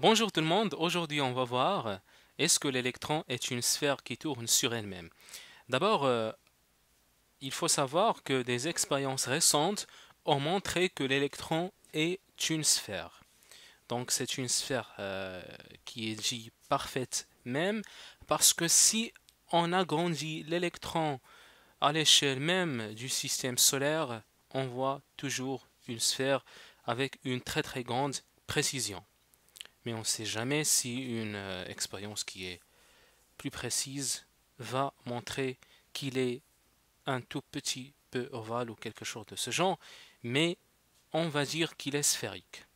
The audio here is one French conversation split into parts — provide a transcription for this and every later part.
Bonjour tout le monde, aujourd'hui on va voir euh, est-ce que l'électron est une sphère qui tourne sur elle-même. D'abord, euh, il faut savoir que des expériences récentes ont montré que l'électron est une sphère. Donc c'est une sphère euh, qui est dit parfaite même, parce que si on agrandit l'électron à l'échelle même du système solaire, on voit toujours une sphère avec une très très grande précision mais on ne sait jamais si une euh, expérience qui est plus précise va montrer qu'il est un tout petit peu ovale ou quelque chose de ce genre, mais on va dire qu'il est sphérique.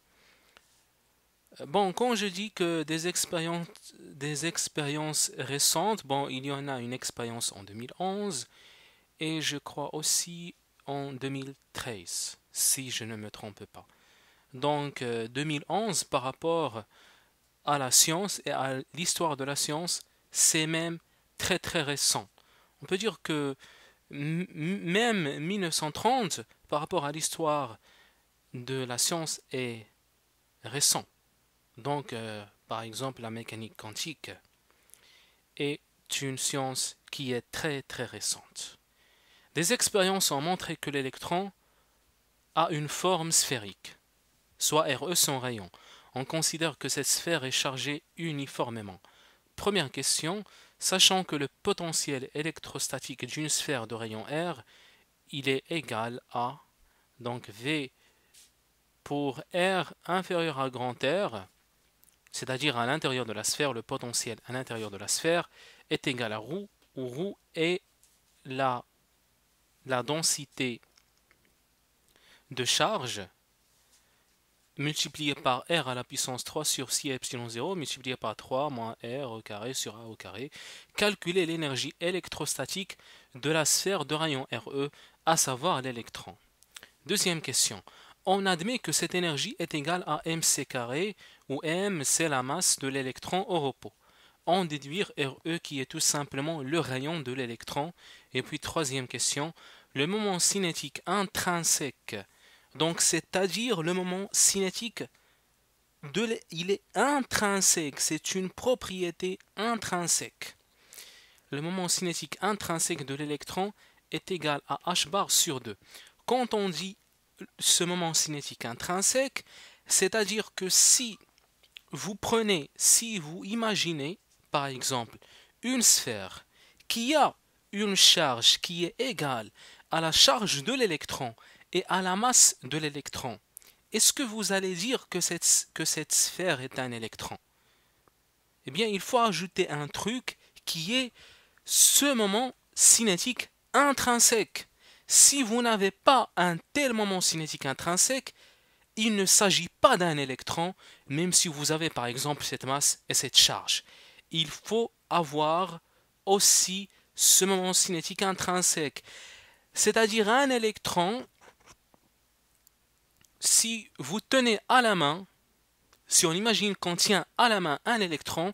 Euh, bon, quand je dis que des expériences, des expériences récentes, bon, il y en a une expérience en 2011 et je crois aussi en 2013, si je ne me trompe pas donc 2011 euh, par rapport à la science et à l'histoire de la science, c'est même très très récent. On peut dire que même 1930 par rapport à l'histoire de la science est récent. Donc euh, par exemple la mécanique quantique est une science qui est très très récente. Des expériences ont montré que l'électron a une forme sphérique soit RE son rayon. On considère que cette sphère est chargée uniformément. Première question, sachant que le potentiel électrostatique d'une sphère de rayon R, il est égal à, donc V pour R inférieur à grand R, c'est-à-dire à, l'intérieur de la sphère, le potentiel à l'intérieur de la sphère est égal à ρ, où ρ est la, la densité de charge multiplié par r à la puissance 3 sur 6 epsilon 0 multiplié par 3 moins r au carré sur a au carré, calculer l'énergie électrostatique de la sphère de rayon RE, à savoir l'électron. Deuxième question. On admet que cette énergie est égale à mc carré, où m c'est la masse de l'électron au repos. On déduire RE qui est tout simplement le rayon de l'électron. Et puis troisième question. Le moment cinétique intrinsèque donc c'est-à-dire le moment cinétique, de il est intrinsèque, c'est une propriété intrinsèque. Le moment cinétique intrinsèque de l'électron est égal à h bar sur 2. Quand on dit ce moment cinétique intrinsèque, c'est-à-dire que si vous prenez, si vous imaginez, par exemple, une sphère qui a une charge qui est égale à la charge de l'électron et à la masse de l'électron, est-ce que vous allez dire que cette, que cette sphère est un électron Eh bien, il faut ajouter un truc qui est ce moment cinétique intrinsèque. Si vous n'avez pas un tel moment cinétique intrinsèque, il ne s'agit pas d'un électron, même si vous avez par exemple cette masse et cette charge. Il faut avoir aussi ce moment cinétique intrinsèque. C'est-à-dire un électron si vous tenez à la main, si on imagine qu'on tient à la main un électron,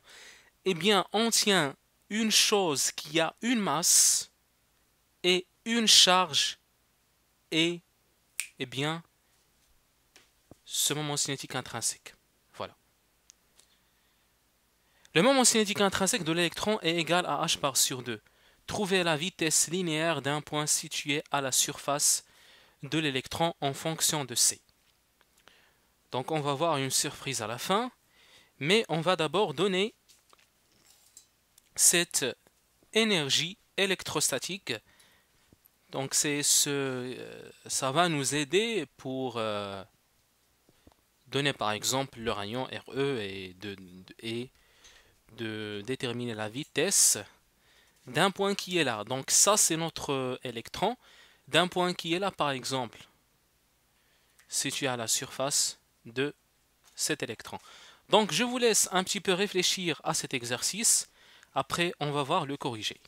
eh bien on tient une chose qui a une masse et une charge et eh bien ce moment cinétique intrinsèque. Voilà. Le moment cinétique intrinsèque de l'électron est égal à h par sur 2. Trouvez la vitesse linéaire d'un point situé à la surface de l'électron en fonction de c. Donc on va voir une surprise à la fin, mais on va d'abord donner cette énergie électrostatique. Donc c'est ce, euh, ça va nous aider pour euh, donner par exemple le rayon RE et de, et de déterminer la vitesse d'un point qui est là. Donc ça c'est notre électron d'un point qui est là par exemple. situé à la surface de cet électron. Donc je vous laisse un petit peu réfléchir à cet exercice, après on va voir le corriger.